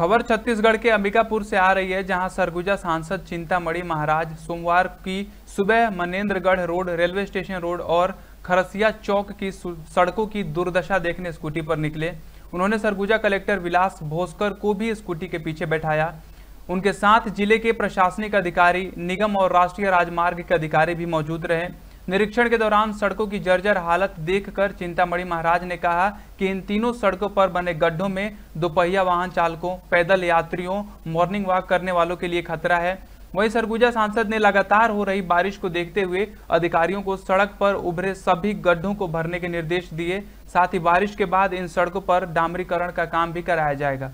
खबर छत्तीसगढ़ के अंबिकापुर से आ रही है जहां सरगुजा सांसद चिंतामणि महाराज सोमवार की सुबह Manendragarh road railway station road और खरसिया चौक की सड़कों की दुर्दशा देखने स्कूटी पर निकले उन्होंने सरगुजा कलेक्टर विलास भोस्कर को भी स्कूटी के पीछे बैठाया उनके साथ जिले के प्रशासनिक अधिकारी निगम और राष्ट्रीय राजमार्ग के अधिकारी भी मौजूद रहे निरीक्षण के दौरान सड़कों की जर्जर हालत देखकर चिंतामणि महाराज ने कहा कि इन तीनों सड़कों पर बने गड्ढों में दोपहिया वाहन चालकों पैदल यात्रियों मॉर्निंग वॉक करने वालों के लिए खतरा है वहीं सरगुजा सांसद ने लगातार हो रही बारिश को देखते हुए अधिकारियों को सड़क पर उभरे सभी गड्ढों को भरने के निर्देश दिए साथ ही बारिश के बाद इन सड़कों पर डामरीकरण का काम भी कराया जाएगा